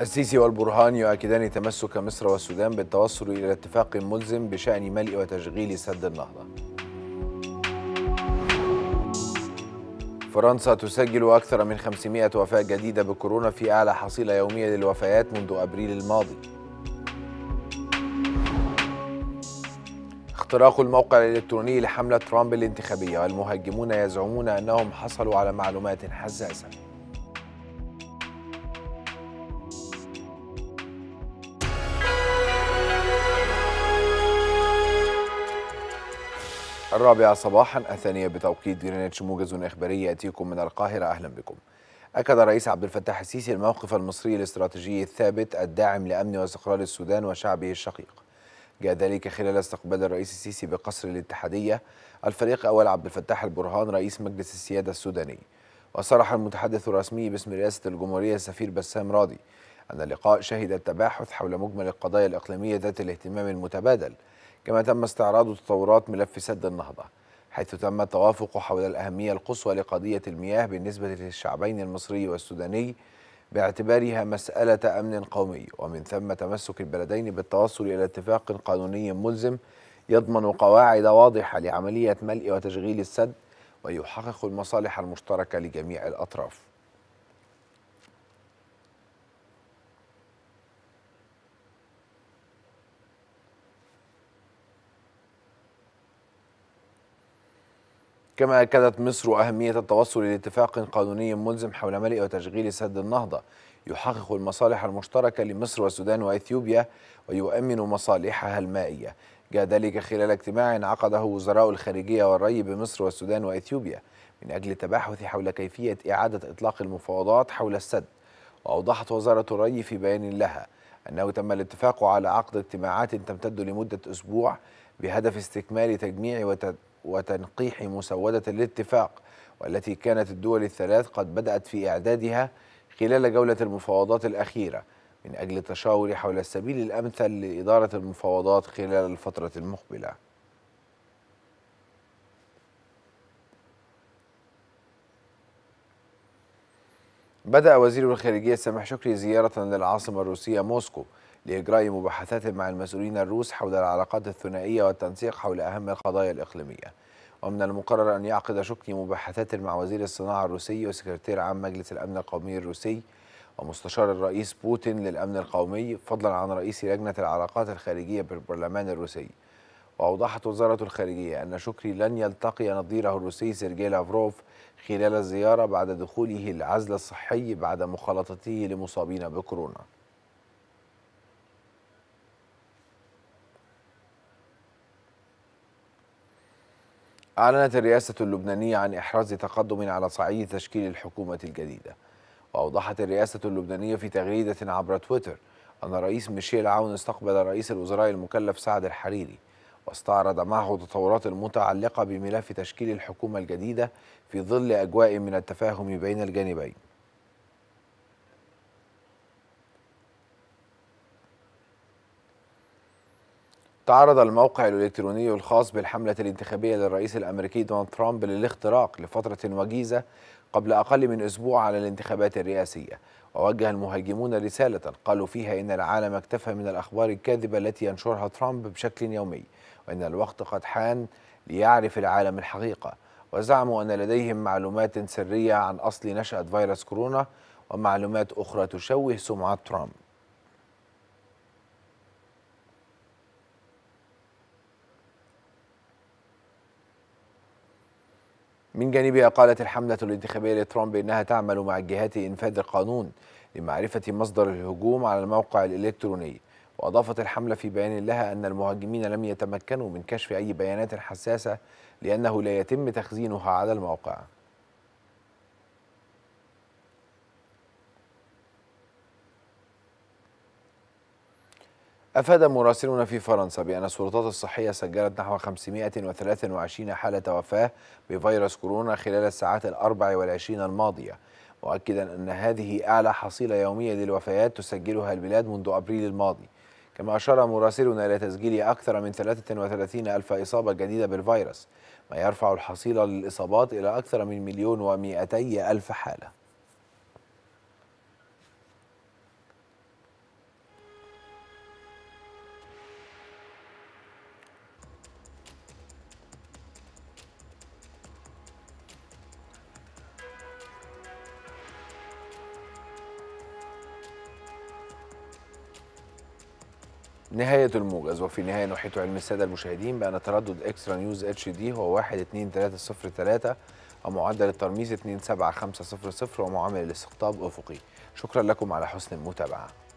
السيسي والبرهان يؤكدان تمسك مصر والسودان بالتوصل إلى اتفاق ملزم بشأن ملء وتشغيل سد النهضة فرنسا تسجل أكثر من 500 وفاة جديدة بكورونا في أعلى حصيلة يومية للوفيات منذ أبريل الماضي اختراق الموقع الإلكتروني لحملة ترامب الانتخابية والمهاجمون يزعمون أنهم حصلوا على معلومات حساسة الرابعة صباحا الثانية بتوقيت جرينتش موجز إخباري يأتيكم من القاهرة أهلا بكم أكد الرئيس عبد الفتاح السيسي الموقف المصري الاستراتيجي الثابت الداعم لأمن واستقرار السودان وشعبه الشقيق جاء ذلك خلال استقبال الرئيس السيسي بقصر الاتحادية الفريق أول عبد الفتاح البرهان رئيس مجلس السيادة السوداني وصرح المتحدث الرسمي باسم رئاسة الجمهورية السفير بسام راضي أن اللقاء شهد التباحث حول مجمل القضايا الإقليمية ذات الاهتمام المتبادل كما تم استعراض تطورات ملف سد النهضة حيث تم التوافق حول الأهمية القصوى لقضية المياه بالنسبة للشعبين المصري والسوداني باعتبارها مسألة أمن قومي ومن ثم تمسك البلدين بالتوصل إلى اتفاق قانوني ملزم يضمن قواعد واضحة لعملية ملء وتشغيل السد ويحقق المصالح المشتركة لجميع الأطراف كما أكدت مصر أهمية التوصل لاتفاق قانوني ملزم حول ملء وتشغيل سد النهضة يحقق المصالح المشتركة لمصر والسودان وإثيوبيا ويؤمن مصالحها المائية جاء ذلك خلال اجتماع عقده وزراء الخارجية والري بمصر والسودان وإثيوبيا من أجل التباحث حول كيفية إعادة إطلاق المفاوضات حول السد وأوضحت وزارة الري في بيان لها أنه تم الاتفاق على عقد اجتماعات تمتد لمدة أسبوع بهدف استكمال تجميع وتنقيح مسودة الاتفاق والتي كانت الدول الثلاث قد بدأت في إعدادها خلال جولة المفاوضات الأخيرة من أجل التشاور حول السبيل الأمثل لإدارة المفاوضات خلال الفترة المقبلة بدأ وزير الخارجية سامح شكري زيارة للعاصمة الروسية موسكو لإجراء مباحثات مع المسؤولين الروس حول العلاقات الثنائية والتنسيق حول أهم القضايا الإقليمية ومن المقرر أن يعقد شكري مباحثات مع وزير الصناعة الروسي وسكرتير عام مجلس الأمن القومي الروسي ومستشار الرئيس بوتين للأمن القومي فضلا عن رئيس لجنة العلاقات الخارجية بالبرلمان الروسي وأوضحت وزارة الخارجية أن شكري لن يلتقي نظيره الروسي سيرجي لافروف خلال الزيارة بعد دخوله العزل الصحي بعد مخالطته لمصابين بكورونا أعلنت الرئاسة اللبنانية عن إحراز تقدم على صعيد تشكيل الحكومة الجديدة وأوضحت الرئاسة اللبنانية في تغريدة عبر تويتر أن الرئيس ميشيل عون استقبل رئيس الوزراء المكلف سعد الحريري واستعرض معه تطورات متعلقة بملف تشكيل الحكومة الجديدة في ظل أجواء من التفاهم بين الجانبين تعرض الموقع الإلكتروني الخاص بالحملة الانتخابية للرئيس الأمريكي دونالد ترامب للاختراق لفترة وجيزة قبل أقل من أسبوع على الانتخابات الرئاسية ووجه المهاجمون رسالة قالوا فيها إن العالم اكتفى من الأخبار الكاذبة التي ينشرها ترامب بشكل يومي وإن الوقت قد حان ليعرف العالم الحقيقة وزعموا أن لديهم معلومات سرية عن أصل نشأة فيروس كورونا ومعلومات أخرى تشوه سمعة ترامب من جانبها قالت الحملة الانتخابية لترامب إنها تعمل مع الجهات إنفاذ القانون لمعرفة مصدر الهجوم على الموقع الإلكتروني وأضافت الحملة في بيان لها أن المهاجمين لم يتمكنوا من كشف أي بيانات حساسة لأنه لا يتم تخزينها على الموقع أفاد مراسلون في فرنسا بأن السلطات الصحية سجلت نحو 523 حالة وفاة بفيروس كورونا خلال الساعات الأربع والعشرين الماضية مؤكدا أن هذه أعلى حصيلة يومية للوفيات تسجلها البلاد منذ أبريل الماضي كما أشار مراسلنا إلى تسجيل أكثر من 33 ألف إصابة جديدة بالفيروس ما يرفع الحصيلة للإصابات إلى أكثر من مليون ومئتي ألف حالة نهاية الموجز وفي النهاية نحيط علم السادة المشاهدين بأن تردد إكسترا نيوز اتش دي هو 12303 ومعدل الترميز 27500 ومعامل الاستقطاب أفقي شكرا لكم على حسن المتابعة